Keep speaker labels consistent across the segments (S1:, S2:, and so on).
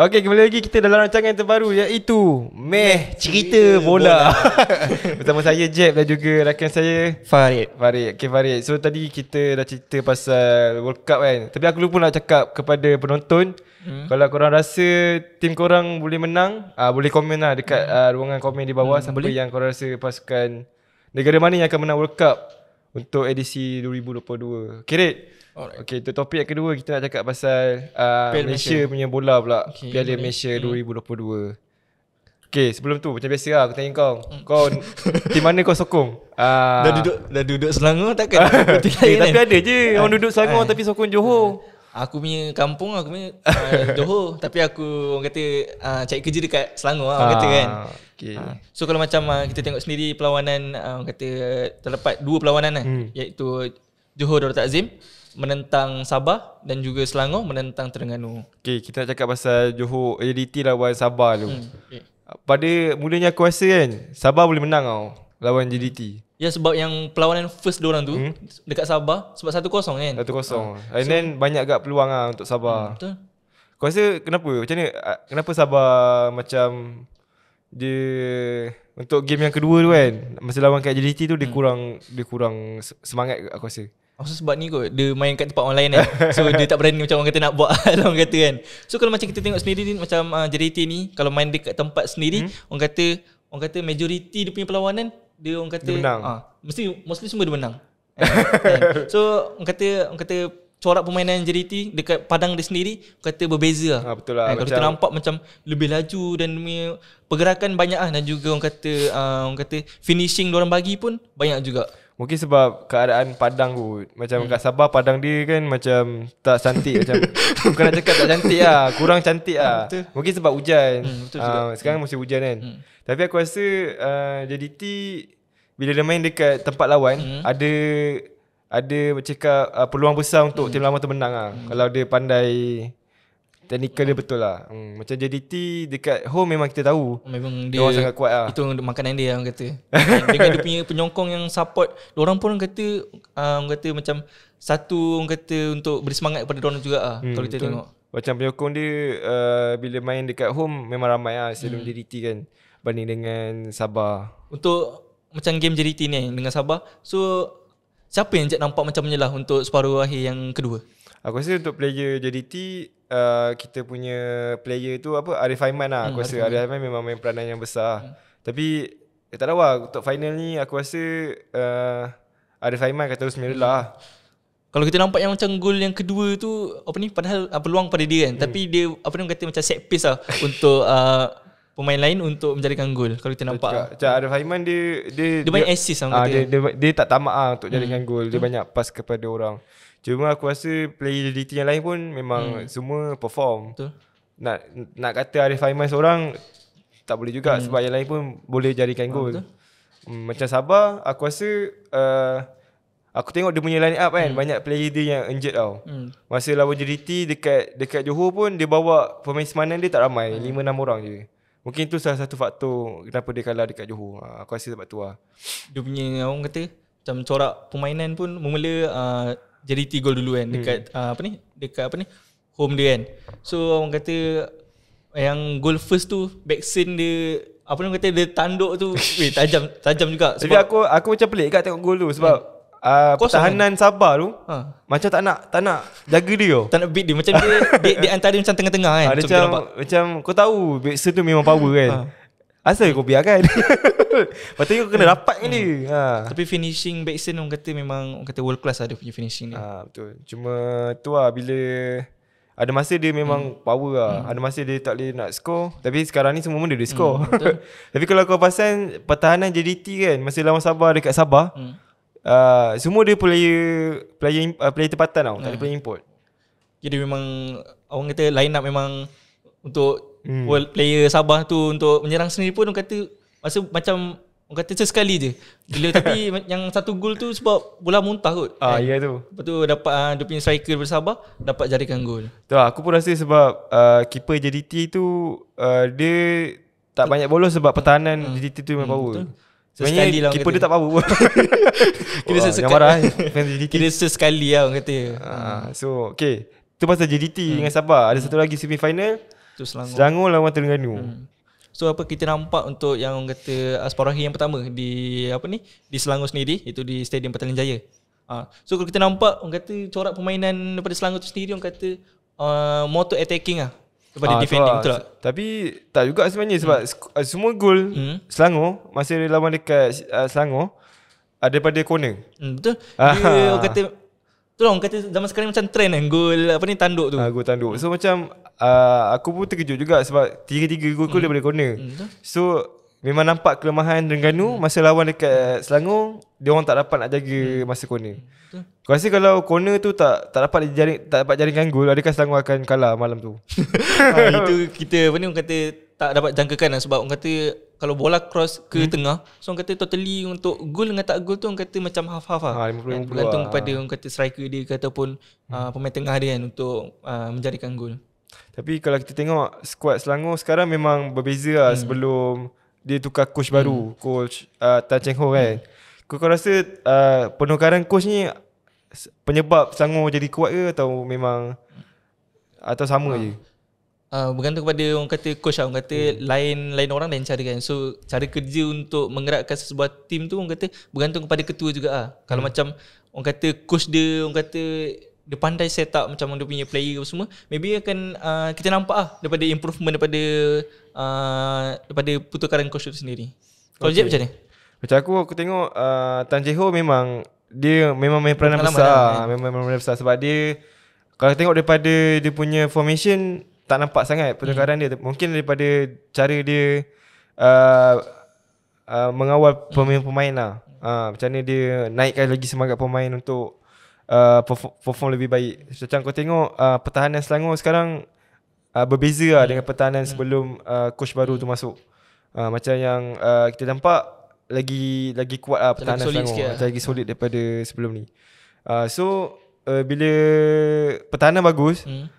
S1: Okay, kembali lagi kita dalam rancangan terbaru iaitu Meh Cerita Bola. Bersama saya Jeb dan juga rakan saya Farid. Farid. Okey Farid. So tadi kita dah cerita pasal World Cup kan. Tapi aku lupa nak cakap kepada penonton hmm. kalau korang rasa tim korang boleh menang, uh, boleh komen lah dekat hmm. uh, ruangan komen di bawah hmm, siapa boleh. yang korang rasa pasukan negara mana yang akan menang World Cup untuk edisi 2022. Kirit. Okay, Alright. Okay, itu topik yang kedua kita nak cakap pasal uh, Malaysia. Malaysia punya bola pula. Okay, Piala Malaysia hmm. 2022. Okay, sebelum tu macam biasa lah aku tanya kau. Hmm. Kau tim mana kau sokong? Uh, dah ah. duduk dah duduk Selangor takkan tim lain. Tapi ada je uh, orang duduk Selangor uh, tapi
S2: sokong Johor. Uh, aku punya kampung lah, aku punya uh, Johor tapi aku orang kata uh, cari kerja dekat Selangor lah, uh, orang kata kan. Okay. Uh, so kalau macam uh, kita tengok sendiri perlawanan uh, orang kata terdapat dua perlawanan lah hmm. iaitu Johor Darul Takzim menentang Sabah dan juga Selangor menentang Terengganu.
S1: Okey, kita nak cakap pasal Johor LDT eh, lawan Sabah tu. Hmm, okay. Pada mulanya aku rasa kan Sabah boleh menang tau lawan JDT. Ya sebab yang perlawanan first dua orang tu hmm? dekat Sabah sebab 1-0 kan. 1-0. Ah, And so, then banyak agak peluang lah untuk Sabah. Hmm, betul. Kau rasa kenapa? Macam ni ah, kenapa Sabah macam dia untuk game yang kedua tu kan masa lawan kat JDT tu dia hmm. dia kurang semangat aku rasa. Maksud
S2: sebab ni kot Dia main kat tempat orang lain kan So dia tak berani Macam orang kata nak buat Orang kata kan So kalau macam kita tengok sendiri ni Macam uh, ah, JDT ni Kalau main dekat tempat sendiri hmm? Orang kata Orang kata majoriti Dia punya perlawanan Dia orang kata Dia uh, Mesti mostly semua dia menang eh, kan? So orang kata Orang kata corak permainan JDT dekat padang dia sendiri kata berbeza lah. Ha, betul lah. Eh, kalau kita nampak macam lebih laju dan pergerakan banyak lah dan juga orang kata uh,
S1: orang kata finishing orang bagi pun banyak juga. Mungkin sebab keadaan Padang tu Macam hmm. kat Sabah Padang dia kan macam tak cantik macam Bukan nak cakap tak cantik lah Kurang cantik lah betul. Mungkin sebab hujan hmm, betul uh, Sekarang hmm. musim hujan kan hmm. Tapi aku rasa uh, ah, JDT Bila dia main dekat tempat lawan hmm. Ada Ada cakap uh, peluang besar untuk hmm. tim lama tu menang lah hmm. Kalau dia pandai technical dia betul lah hmm, Macam JDT dekat home memang kita tahu Memang dia, dia sangat kuat lah Itu makanan dia orang kata Dengan dia
S2: punya penyongkong yang support Orang pun orang kata uh, Orang kata macam
S1: Satu orang kata untuk beri semangat kepada orang juga lah hmm, Kalau kita betul. tengok Macam penyokong dia uh, Bila main dekat home memang ramai lah Selalu hmm. JDT kan Banding dengan Sabah
S2: Untuk macam game JDT ni dengan Sabah So Siapa yang Encik nampak macam lah untuk
S1: separuh akhir yang kedua? Aku rasa untuk player JDT uh, Kita punya player tu apa Arif Aiman lah hmm, Aku rasa Arif Aiman memang main peranan yang besar hmm. Tapi eh, Tak tahu lah untuk final ni aku rasa uh, Arif Aiman kata terus merah lah kalau kita nampak yang macam gol yang kedua tu apa ni padahal apa ah, peluang pada dia kan hmm. tapi dia apa ni kata
S2: macam set piece lah untuk uh, pemain lain untuk menjadikan gol kalau kita nampak macam Arif Haiman
S1: dia dia dia, dia banyak assist lah, ah dia, dia, dia, dia tak tamak lah untuk hmm. jadikan gol dia hmm. banyak pass kepada orang Cuma aku rasa player DT yang lain pun memang hmm. semua perform. Betul. Nak nak kata Arif Aiman seorang tak boleh juga hmm. sebab yang lain pun boleh jadikan oh, ah, gol. Hmm, macam Sabah aku rasa uh, aku tengok dia punya line up kan hmm. banyak player dia yang injured tau. Hmm. Masa lawan JDT dekat dekat Johor pun dia bawa pemain semanan dia tak ramai, hmm. 5 6 orang je. Mungkin tu salah satu faktor kenapa dia kalah dekat Johor. Ah, aku rasa sebab tu lah.
S2: Dia punya orang kata macam corak permainan pun mula uh, jadi tiga gol dulu kan hmm. dekat uh, apa ni dekat apa ni home dia kan so orang kata yang gol first tu backsin dia apa nama kata dia tanduk tu weh tajam tajam juga sebab tapi aku
S1: aku macam pelik kat tengok gol tu sebab hmm. Uh, pertahanan kan? Sabah tu ha. Macam tak nak Tak nak jaga dia Tak nak beat dia Macam dia, dia, dia antara dia macam tengah-tengah kan ha, macam, macam, kau tahu Bexer tu memang power kan ha. Asal kau biarkan Patutnya aku kena rapat kan hmm. dia ha. Tapi finishing Backson orang kata memang Orang kata world class lah Dia punya finishing ni ha, Betul Cuma tu lah bila Ada masa dia memang hmm. power lah hmm. Ada masa dia tak boleh nak score Tapi sekarang ni semua benda dia hmm, score hmm, Tapi kalau kau pasang Pertahanan JDT kan Masa lawan Sabah dekat Sabah hmm. uh, Semua dia player Player, uh, player tempatan tau hmm. Tak ada hmm. player import
S2: Jadi memang Orang kata line up memang untuk hmm. world player Sabah tu untuk menyerang sendiri pun orang kata masa macam orang kata sekali je. Bila tapi yang satu gol tu sebab bola muntah kot. Ah eh. ya tu. Lepas tu dapat uh, dia punya striker dari Sabah dapat jadikan gol.
S1: Tu lah, aku pun rasa sebab uh, keeper JDT tu uh, dia tak banyak bolos sebab pertahanan hmm. JDT tu hmm, memang hmm, power. Sebenarnya sekali lah Keeper dia tak power Kira sesekali Yang marah eh. Kira sesekali lah orang kata ah, So okay Itu pasal JDT hmm. dengan Sabah Ada hmm. satu lagi semi final tu Selangor. Selangor lawan Terengganu. Hmm. So apa kita nampak
S2: untuk yang kata Asparahi yang pertama di apa ni di Selangor sendiri itu di Stadium Petaling Jaya. Ha. So kalau kita nampak orang kata corak permainan daripada Selangor tu sendiri orang kata uh, motor attacking lah ah kepada ha, defending tu lah.
S1: Tapi tak juga sebenarnya sebab hmm. Ah, semua gol hmm. Selangor masih dia lawan dekat uh, Selangor ada pada daripada corner. Hmm, betul. Ah. Dia orang kata Tolong kata zaman sekarang macam trend kan gol apa ni tanduk tu. Ah uh, gol tanduk. So macam uh, aku pun terkejut juga sebab tiga-tiga gol hmm. daripada corner. Hmm. So memang nampak kelemahan Terengganu hmm. masa lawan dekat Selangor, dia orang tak dapat nak jaga hmm. masa corner. Hmm, Kau rasa kalau corner tu tak tak dapat jaring tak dapat jaringkan gol, adakah Selangor akan kalah malam tu? uh,
S2: itu kita apa ni orang kata tak dapat jangkakan lah sebab orang kata kalau bola cross ke hmm. tengah so orang kata totally untuk gol dengan tak gol tu orang kata macam half half lah. ha, ah, 50 kan? bergantung lah. kepada orang kata striker
S1: dia ke ataupun hmm. uh, pemain tengah dia kan untuk uh, menjadikan gol. tapi kalau kita tengok squad Selangor sekarang memang berbeza lah hmm. sebelum dia tukar coach baru hmm. coach uh, Tan Cheng Ho kan hmm. kau rasa uh, penukaran coach ni penyebab Selangor jadi kuat ke atau memang atau sama hmm. je uh,
S2: bergantung kepada orang kata coach lah, orang kata hmm. lain lain orang lain cara kan. So cara kerja untuk menggerakkan sebuah tim tu orang kata bergantung kepada ketua juga ah. Hmm. Kalau macam orang kata coach dia orang kata dia pandai set up macam dia punya player apa semua maybe akan uh, kita nampak lah daripada improvement daripada uh, daripada pertukaran coach tu sendiri. Kalau Jep macam ni?
S1: Macam aku aku tengok uh, Tan Jeho memang dia memang main peranan besar, lah, eh. memang main peranan besar sebab dia kalau tengok daripada dia punya formation tak nampak sangat pertukaran hmm. dia mungkin daripada cara dia uh, uh, mengawal pemain-pemain lah uh, macam mana dia naikkan lagi semangat pemain untuk uh, perform, perform lebih baik macam kau tengok uh, pertahanan Selangor sekarang uh, berbeza lah dengan pertahanan hmm. sebelum uh, coach baru hmm. tu masuk uh, macam yang uh, kita nampak lagi lagi kuat lah pertahanan lagi Selangor macam lah. lagi solid daripada sebelum ni uh, so uh, bila pertahanan bagus hmm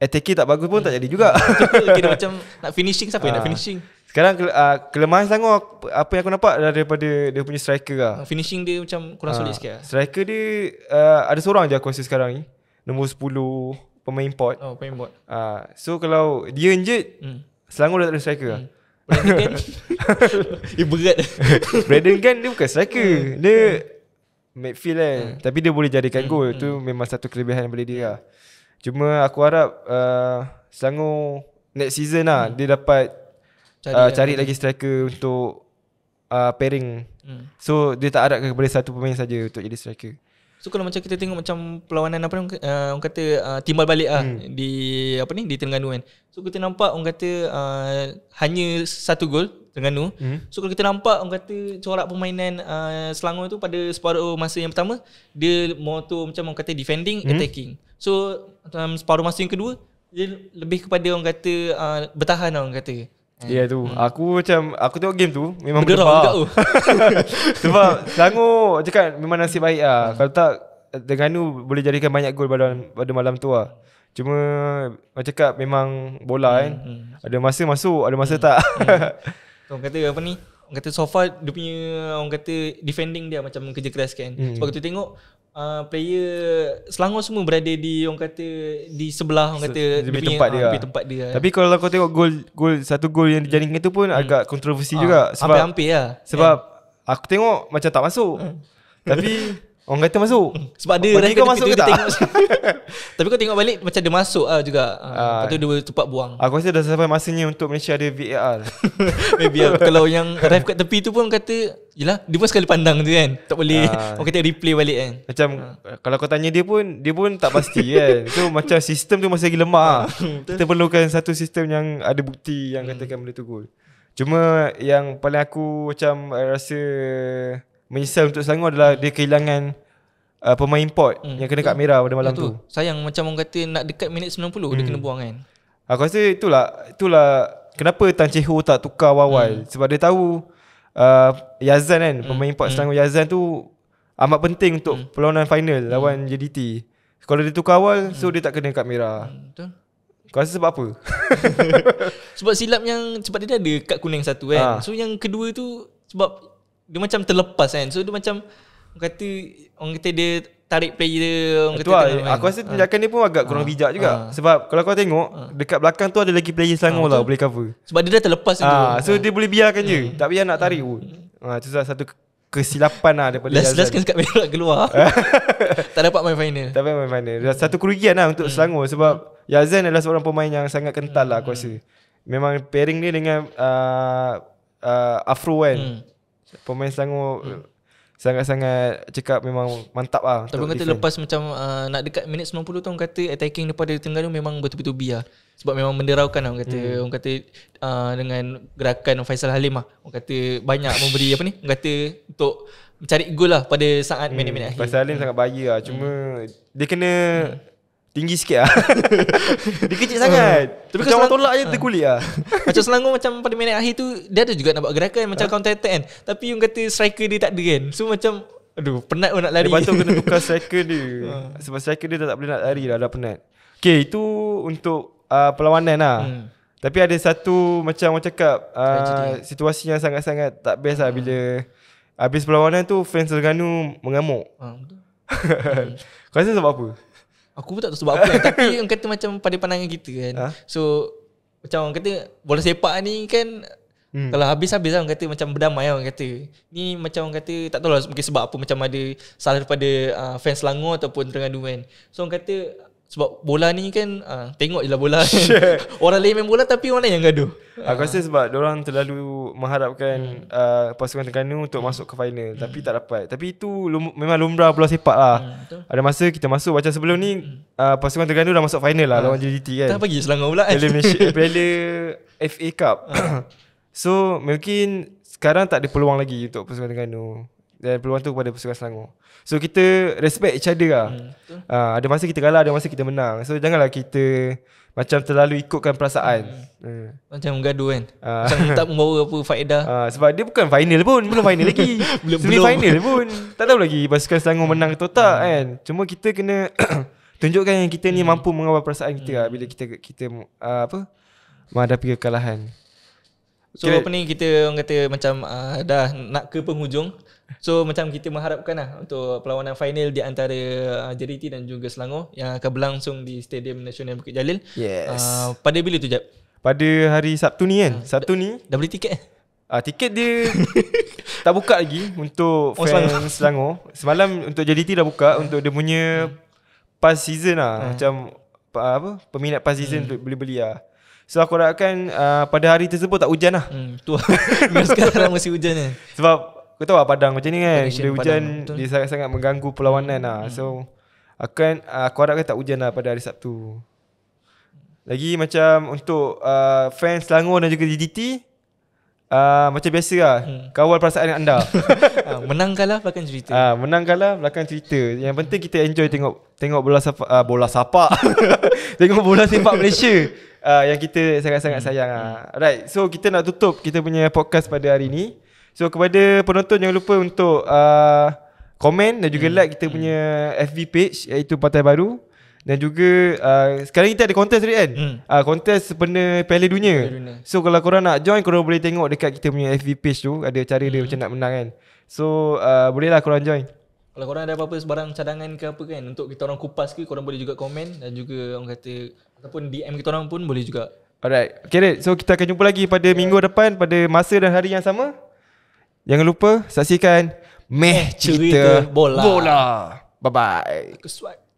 S1: attacking tak bagus pun hmm. tak jadi juga. Kira macam nak finishing siapa yang nak ah. finishing? Sekarang uh, kelemahan sangat apa yang aku nampak daripada dia punya striker lah. Ah, finishing dia macam kurang uh. solid sikit lah. Striker dia uh, ada seorang je aku rasa sekarang ni. Nombor 10 pemain port. Oh, pemain port. uh, so kalau dia injet, hmm. Selangor dah tak ada striker lah. hmm. Brandon Gan. Ibu berat. Brandon kan dia bukan striker. Hmm. Dia hmm. midfield kan. Hmm. Tapi dia boleh jadikan hmm. gol. Itu hmm. memang satu kelebihan daripada dia. Hmm. Lah. Cuma aku harap uh, Selangor next season lah hmm. dia dapat cari, uh, cari lagi striker untuk uh, pairing. Hmm. So dia tak harap kepada satu pemain saja untuk jadi striker.
S2: So kalau macam kita tengok macam perlawanan apa ni, uh, orang kata uh, timbal balik ah hmm. di apa ni di Terengganu kan. So kita nampak orang kata uh, hanya satu gol Terengganu. Hmm. So kalau kita nampak orang kata corak permainan uh, Selangor tu pada separuh masa yang pertama dia motor macam orang kata defending hmm. attacking. So dalam um, separuh masa yang kedua dia lebih kepada orang kata uh, bertahan lah orang kata. Ya yeah, tu. Hmm.
S1: Aku macam aku tengok game tu memang berdebar. Berdebar. Oh. Sebab Selangor cakap memang nasib baik lah. Hmm. Kalau tak Terengganu boleh jadikan banyak gol pada, pada malam tu lah. Cuma macam cakap memang bola hmm, kan. Hmm. Ada masa masuk, ada masa hmm, tak. Hmm.
S2: Orang kata apa ni Orang kata so far Dia punya Orang kata defending dia Macam kerja keras kan hmm. Sebab kita tengok uh, Player Selangor semua berada di Orang kata Di sebelah Orang kata Se- Lebih tempat, uh, tempat dia Tapi kalau
S1: aku tengok gol gol Satu gol yang dijaring itu pun hmm. Agak kontroversi uh, juga Hampir-hampir lah Sebab yeah. Kan? Aku tengok Macam tak masuk hmm. Tapi Orang kata masuk hmm. Sebab dia Bagi kau masuk ke tak?
S2: tapi kau tengok balik Macam dia masuk lah juga uh, Lepas tu dia tempat buang
S1: Aku rasa dah sampai masanya Untuk Malaysia ada VAR Maybe lah Kalau yang Ref
S2: kat tepi tu pun kata
S1: Yelah Dia pun sekali pandang tu kan Tak boleh uh, Orang kata replay balik kan Macam eh, Kalau kau tanya dia pun Dia pun tak pasti kan So macam sistem tu Masih lagi lemah Kita perlukan satu sistem Yang ada bukti Yang hmm. katakan benda tu gol Cuma Yang paling aku Macam eh, rasa menyesal untuk Selangor adalah dia kehilangan uh, pemain port hmm. yang kena kad merah pada malam tu.
S2: Sayang macam orang kata nak dekat minit 90 hmm. dia kena hmm. buang kan.
S1: Aku rasa itulah itulah kenapa Tan Cheho tak tukar awal hmm. sebab dia tahu uh, Yazan kan hmm. pemain import hmm. Selangor Yazan tu amat penting untuk hmm. perlawanan final hmm. lawan JDT. Kalau dia tukar awal hmm. so dia tak kena kad merah. Hmm. Betul. Kau rasa sebab apa?
S2: sebab silap yang cepat dia ada kad kuning satu kan ha. So yang kedua tu Sebab dia macam terlepas kan. So dia macam orang kata orang kata dia tarik player orang kata lah, tengah, aku kan. rasa tindakan ha.
S1: dia pun agak kurang ha. bijak juga. Ha. Sebab kalau kau tengok ha. dekat belakang tu ada lagi player Selangor ha. lah boleh cover. Sebab dia dah terlepas ha. tu. So ha. dia boleh biarkan je. Ha. Tak biar nak tarik pun. Ha. Ha. Ha. satu kesilapan lah daripada Last last kan sekat Merah keluar Tak dapat main final Tak dapat main final hmm. Satu kerugian lah untuk hmm. Selangor Sebab hmm. Yazan adalah seorang pemain yang sangat kental hmm. lah aku hmm. rasa Memang pairing ni dengan uh, uh, Afro kan hmm. Pemain Selangor hmm. Sangat-sangat cakap memang mantap lah Tapi kata defend. lepas
S2: macam uh, nak dekat minit 90 tu Orang kata attacking depan dari tengah tu memang betul tubi lah Sebab memang menderaukan lah orang kata hmm. Orang kata uh, dengan gerakan Faisal Halim lah Orang kata banyak memberi apa ni Orang
S1: kata untuk mencari gol lah pada saat hmm. minit-minit akhir Faisal Halim hmm. sangat bahaya lah Cuma hmm. dia kena hmm. Tinggi sikit lah Dia kecil sangat uh, Tapi kalau selang- tolak je uh. Ah. terkulit ah. lah
S2: Macam Selangor macam pada minit akhir tu Dia ada juga nak buat gerakan Macam uh. counter attack kan Tapi yang kata
S1: striker dia tak ada kan So macam Aduh penat pun nak lari Lepas tu kena tukar striker dia uh. Sebab striker dia dah tak boleh nak lari dah Dah penat Okay itu untuk uh, perlawanan lah hmm. Tapi ada satu macam orang cakap uh, Situasi yang sangat-sangat tak best lah uh. Bila habis perlawanan tu Fans Terengganu mengamuk uh, Kau rasa sebab apa?
S2: Aku pun tak tahu sebab apa kan. Tapi orang kata macam pada pandangan kita kan. Ha? So macam orang kata bola sepak ni kan hmm. kalau habis-habis lah orang kata macam berdamai lah orang kata. Ni macam orang kata tak tahu lah mungkin sebab apa macam ada salah daripada uh, fans Selangor ataupun Terengganu
S1: kan. So orang kata sebab bola ni kan uh, tengok jelah bola. Kan. orang lain main bola tapi mana yang gaduh. Aku rasa sebab orang terlalu mengharapkan hmm. uh, pasukan Terengganu untuk masuk ke final hmm. tapi tak dapat. Tapi itu lum- memang lumrah bola sepak lah. Hmm, Ada masa kita masuk macam sebelum ni hmm. uh, pasukan Terengganu dah masuk final lah uh. lawan JDT kan. Tak pergi Selangor pula kan. FA Cup. so mungkin sekarang tak ada peluang lagi untuk pasukan Terengganu dan peluang tu kepada pasukan Selangor. So kita respect each other lah. Hmm, uh, ada masa kita kalah, ada masa kita menang. So janganlah kita macam terlalu ikutkan perasaan.
S2: Hmm. Hmm. Macam mengaduh kan. Uh. Macam tak membawa apa faedah. Uh, sebab dia
S1: bukan final pun, belum final lagi. belum belum final pun. Tak tahu lagi pasukan Selangor hmm. menang atau tak hmm. kan. Cuma kita kena tunjukkan yang kita ni hmm. mampu mengawal perasaan kita lah hmm. lah bila kita kita uh, apa? menghadapi kekalahan. So Kira- apa
S2: kita orang kata macam uh, dah nak ke penghujung. So macam kita mengharapkan lah untuk perlawanan final di antara uh, ah, JDT dan juga Selangor yang akan berlangsung di Stadium Nasional Bukit Jalil.
S1: Yes. Uh,
S2: pada bila tu jap?
S1: Pada hari Sabtu ni kan. Uh, Sabtu ni. Dah beli tiket? Ah uh, tiket dia tak buka lagi untuk oh, fans Selangor. Selangor. Semalam untuk JDT dah buka uh, untuk dia punya uh, hmm. past season lah uh, macam uh, apa peminat past season uh, boleh beli lah. Setelah so, korakkan uh, pada hari tersebut tak hujan lah hmm, Tu lah sekarang masih hujan eh. Sebab kau tahu lah padang macam ni kan Bila hujan padang, dia sangat-sangat mengganggu perlawanan lah. hmm. lah So akan uh, aku harapkan tak hujan lah pada hari Sabtu Lagi macam untuk uh, fans Selangor dan juga JDT Uh, macam biasa lah hmm. Kawal perasaan anda uh, ah, Menang kalah belakang cerita uh, ah, Menang kalah belakang cerita Yang penting kita enjoy tengok Tengok bola sepak uh, Bola sepak Tengok bola sepak Malaysia uh, Yang kita sangat-sangat hmm. sayang Right, So kita nak tutup Kita punya podcast pada hari ni So kepada penonton Jangan lupa untuk uh, Comment dan juga hmm. like Kita punya hmm. FB page Iaitu Pantai Baru dan juga uh, sekarang kita ada kontes tadi kan hmm. uh, kontes sempena Piala dunia. dunia. So kalau korang nak join korang boleh tengok dekat kita punya FB page tu ada cara hmm. dia macam nak menang kan. So uh, bolehlah korang join.
S2: Kalau korang ada apa-apa sebarang cadangan ke apa kan untuk kita orang kupas ke korang boleh juga komen dan juga orang kata ataupun DM kita orang pun boleh juga. Alright.
S1: Okay, right. so kita akan jumpa lagi pada minggu depan pada masa dan hari yang sama. Jangan lupa saksikan Meh Cerita, bola. Bye-bye.